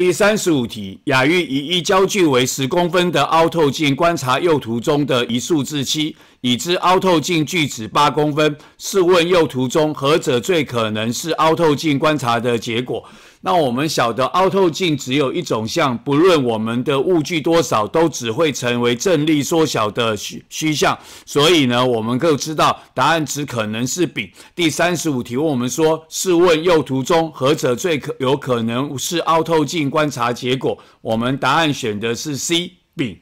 第三十五题：雅玉以一焦距为十公分的凹透镜观察右图中的一数字七，已知凹透镜距此八公分。试问右图中何者最可能是凹透镜观察的结果？那我们晓得凹透镜只有一种像，不论我们的物距多少，都只会成为正立缩小的虚虚像。所以呢，我们够知道答案只可能是丙。第三十五题问我们说，试问右图中何者最可有可能是凹透镜观察结果？我们答案选的是 C 丙。